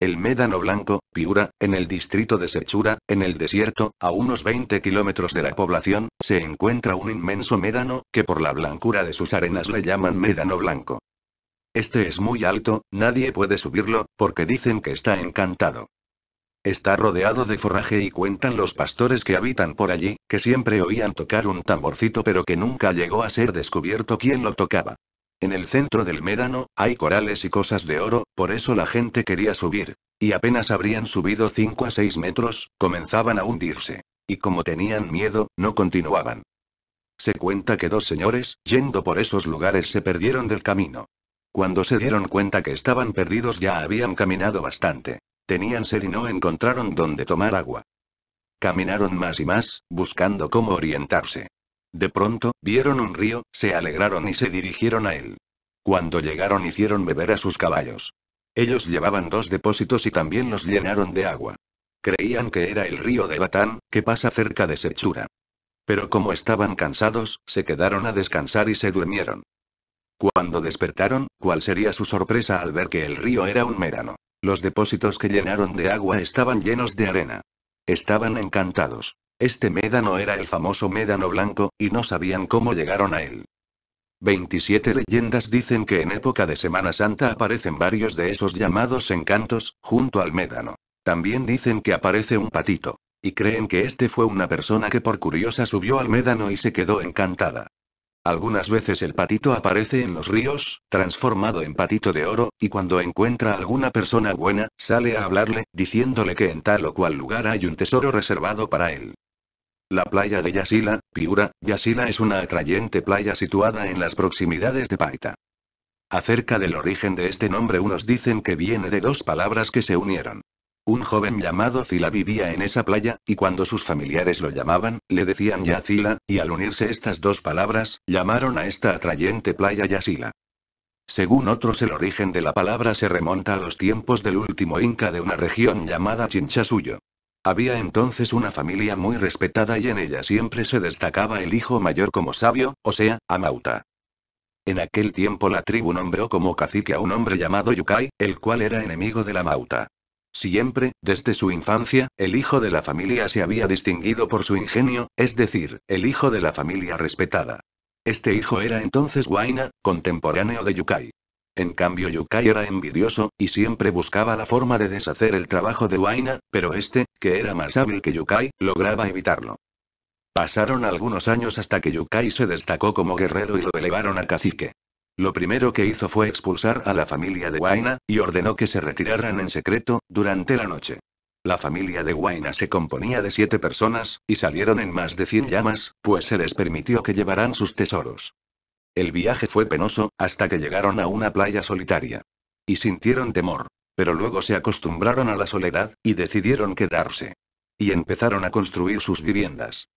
El Médano Blanco, Piura, en el distrito de Sechura, en el desierto, a unos 20 kilómetros de la población, se encuentra un inmenso médano, que por la blancura de sus arenas le llaman Médano Blanco. Este es muy alto, nadie puede subirlo, porque dicen que está encantado. Está rodeado de forraje y cuentan los pastores que habitan por allí, que siempre oían tocar un tamborcito pero que nunca llegó a ser descubierto quién lo tocaba. En el centro del médano, hay corales y cosas de oro, por eso la gente quería subir. Y apenas habrían subido 5 a 6 metros, comenzaban a hundirse. Y como tenían miedo, no continuaban. Se cuenta que dos señores, yendo por esos lugares, se perdieron del camino. Cuando se dieron cuenta que estaban perdidos ya habían caminado bastante. Tenían sed y no encontraron dónde tomar agua. Caminaron más y más, buscando cómo orientarse. De pronto, vieron un río, se alegraron y se dirigieron a él. Cuando llegaron hicieron beber a sus caballos. Ellos llevaban dos depósitos y también los llenaron de agua. Creían que era el río de Batán, que pasa cerca de Sechura. Pero como estaban cansados, se quedaron a descansar y se durmieron. Cuando despertaron, ¿cuál sería su sorpresa al ver que el río era un médano? Los depósitos que llenaron de agua estaban llenos de arena. Estaban encantados. Este médano era el famoso médano blanco, y no sabían cómo llegaron a él. 27 leyendas dicen que en época de Semana Santa aparecen varios de esos llamados encantos, junto al médano. También dicen que aparece un patito. Y creen que este fue una persona que por curiosa subió al médano y se quedó encantada. Algunas veces el patito aparece en los ríos, transformado en patito de oro, y cuando encuentra a alguna persona buena, sale a hablarle, diciéndole que en tal o cual lugar hay un tesoro reservado para él. La playa de Yasila, Piura, Yasila es una atrayente playa situada en las proximidades de Paita. Acerca del origen de este nombre unos dicen que viene de dos palabras que se unieron. Un joven llamado Zila vivía en esa playa, y cuando sus familiares lo llamaban, le decían Yasila, y al unirse estas dos palabras, llamaron a esta atrayente playa Yasila. Según otros, el origen de la palabra se remonta a los tiempos del último inca de una región llamada Chinchasuyo. Había entonces una familia muy respetada y en ella siempre se destacaba el hijo mayor como sabio, o sea, Amauta. En aquel tiempo la tribu nombró como cacique a un hombre llamado Yukai, el cual era enemigo de la Mauta. Siempre, desde su infancia, el hijo de la familia se había distinguido por su ingenio, es decir, el hijo de la familia respetada. Este hijo era entonces Waina, contemporáneo de Yukai. En cambio, Yukai era envidioso, y siempre buscaba la forma de deshacer el trabajo de Waina, pero este, que era más hábil que Yukai, lograba evitarlo. Pasaron algunos años hasta que Yukai se destacó como guerrero y lo elevaron a cacique. Lo primero que hizo fue expulsar a la familia de Huayna, y ordenó que se retiraran en secreto, durante la noche. La familia de Huayna se componía de siete personas, y salieron en más de cien llamas, pues se les permitió que llevaran sus tesoros. El viaje fue penoso, hasta que llegaron a una playa solitaria. Y sintieron temor pero luego se acostumbraron a la soledad, y decidieron quedarse. Y empezaron a construir sus viviendas.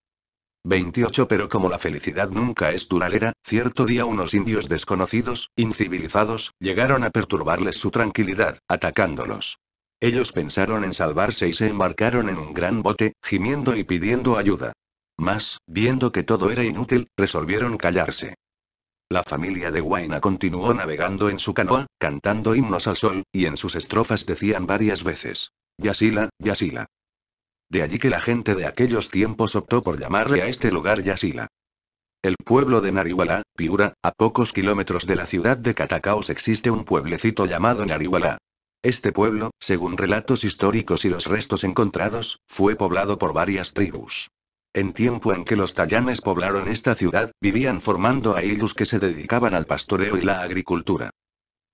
28 Pero como la felicidad nunca es duradera, cierto día unos indios desconocidos, incivilizados, llegaron a perturbarles su tranquilidad, atacándolos. Ellos pensaron en salvarse y se embarcaron en un gran bote, gimiendo y pidiendo ayuda. Mas, viendo que todo era inútil, resolvieron callarse. La familia de Huayna continuó navegando en su canoa, cantando himnos al sol, y en sus estrofas decían varias veces: Yasila, Yasila. De allí que la gente de aquellos tiempos optó por llamarle a este lugar Yasila. El pueblo de Nariwala, Piura, a pocos kilómetros de la ciudad de Catacaos existe un pueblecito llamado Nariwala. Este pueblo, según relatos históricos y los restos encontrados, fue poblado por varias tribus. En tiempo en que los tallanes poblaron esta ciudad, vivían formando a ellos que se dedicaban al pastoreo y la agricultura.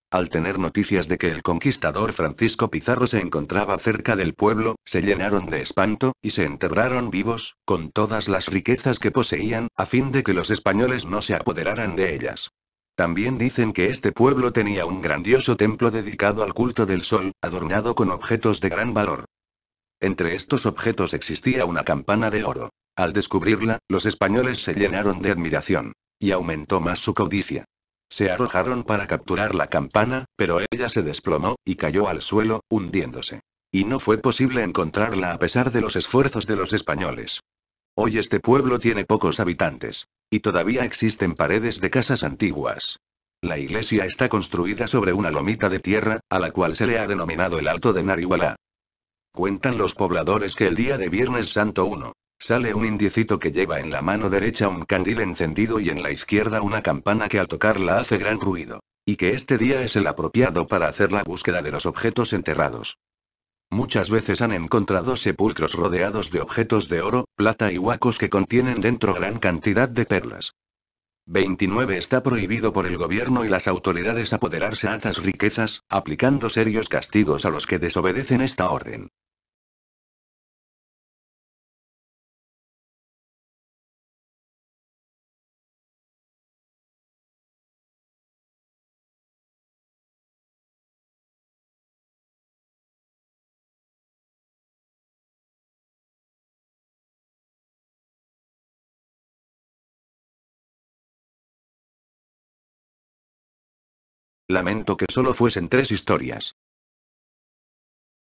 Al tener noticias de que el conquistador Francisco Pizarro se encontraba cerca del pueblo, se llenaron de espanto, y se enterraron vivos, con todas las riquezas que poseían, a fin de que los españoles no se apoderaran de ellas. También dicen que este pueblo tenía un grandioso templo dedicado al culto del sol, adornado con objetos de gran valor. Entre estos objetos existía una campana de oro. Al descubrirla, los españoles se llenaron de admiración. Y aumentó más su codicia. Se arrojaron para capturar la campana, pero ella se desplomó, y cayó al suelo, hundiéndose. Y no fue posible encontrarla a pesar de los esfuerzos de los españoles. Hoy este pueblo tiene pocos habitantes. Y todavía existen paredes de casas antiguas. La iglesia está construida sobre una lomita de tierra, a la cual se le ha denominado el Alto de Narihualá. Cuentan los pobladores que el día de Viernes Santo 1 Sale un indiecito que lleva en la mano derecha un candil encendido y en la izquierda una campana que al tocarla hace gran ruido. Y que este día es el apropiado para hacer la búsqueda de los objetos enterrados. Muchas veces han encontrado sepulcros rodeados de objetos de oro, plata y huacos que contienen dentro gran cantidad de perlas. 29 Está prohibido por el gobierno y las autoridades apoderarse a estas riquezas, aplicando serios castigos a los que desobedecen esta orden. Lamento que solo fuesen tres historias.